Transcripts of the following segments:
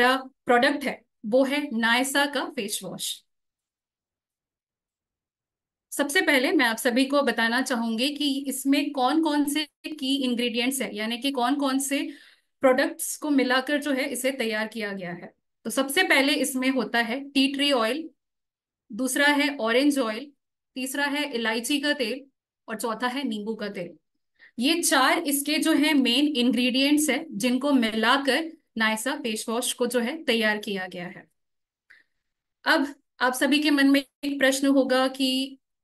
हमारा प्रोडक्ट है वो है नायसा का फेस वॉश सबसे पहले मैं आप सभी को बताना चाहूंगी कि इसमें कौन कौन से की इंग्रेडिएंट्स है यानी कि कौन कौन से प्रोडक्ट्स को मिलाकर जो है इसे तैयार किया गया है तो सबसे पहले इसमें होता है टी ट्री ऑयल दूसरा है ऑरेंज ऑयल तीसरा है इलायची का तेल और चौथा है नींबू का तेल ये चार इसके जो है मेन इंग्रेडिएंट्स है जिनको मिलाकर नायसा फेस वॉश को जो है तैयार किया गया है अब आप सभी के मन में एक प्रश्न होगा कि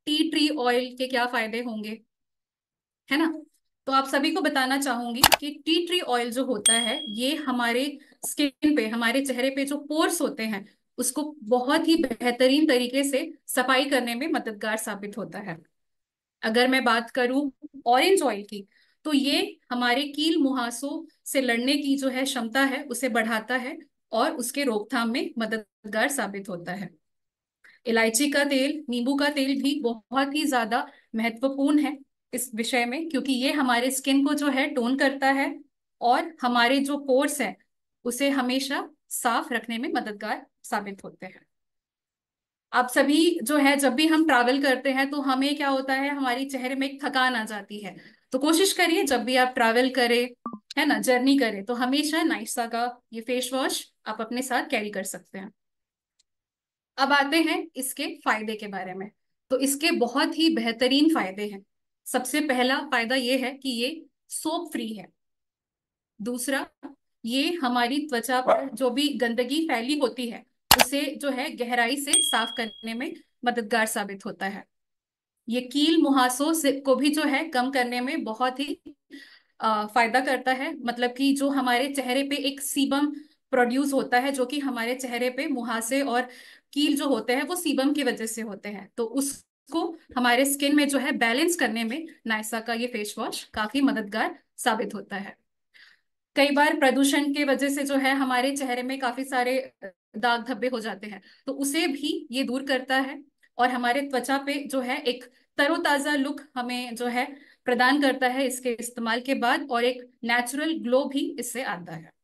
टी ट्री ऑयल के क्या फायदे होंगे है ना तो आप सभी को बताना चाहूंगी कि टी ट्री ऑयल जो होता है ये हमारे स्किन पे हमारे चेहरे पे जो पोर्स होते हैं उसको बहुत ही बेहतरीन तरीके से सफाई करने में मददगार साबित होता है अगर मैं बात करूं ऑरेंज ऑयल की तो ये हमारे कील मुहासों से लड़ने की जो है क्षमता है उसे बढ़ाता है और उसके रोकथाम में मददगार साबित होता है इलायची का तेल नींबू का तेल भी बहुत ही ज्यादा महत्वपूर्ण है इस विषय में क्योंकि ये हमारे स्किन को जो है टोन करता है और हमारे जो पोर्स है उसे हमेशा साफ रखने में मददगार साबित होते हैं आप सभी जो है जब भी हम ट्रैवल करते हैं तो हमें क्या होता है हमारी चेहरे में एक थकान आ जाती है तो कोशिश करिए जब भी आप ट्रैवल करें है ना जर्नी करें तो हमेशा नाइसा का ये फेस वॉश आप अपने साथ कैरी कर सकते हैं अब आते हैं इसके फायदे के बारे में तो इसके बहुत ही बेहतरीन फायदे हैं सबसे पहला फायदा ये है कि ये सोप फ्री है दूसरा ये हमारी त्वचा पर जो भी गंदगी फैली होती है उसे जो है गहराई से साफ करने में मददगार साबित होता है ये कील मुहासों से को भी जो है कम करने में बहुत ही आ, फायदा करता है मतलब कि जो हमारे चेहरे पे एक सीबम प्रोड्यूस होता है जो कि हमारे चेहरे पे मुहासे और कील जो होते हैं वो सीबम की वजह से होते हैं तो उसको हमारे स्किन में जो है बैलेंस करने में नायसा का ये फेस वॉश काफी मददगार साबित होता है कई बार प्रदूषण के वजह से जो है हमारे चेहरे में काफी सारे दाग धब्बे हो जाते हैं तो उसे भी ये दूर करता है और हमारे त्वचा पे जो है एक तरोताजा लुक हमें जो है प्रदान करता है इसके इस्तेमाल के बाद और एक नेचुरल ग्लो भी इससे आता है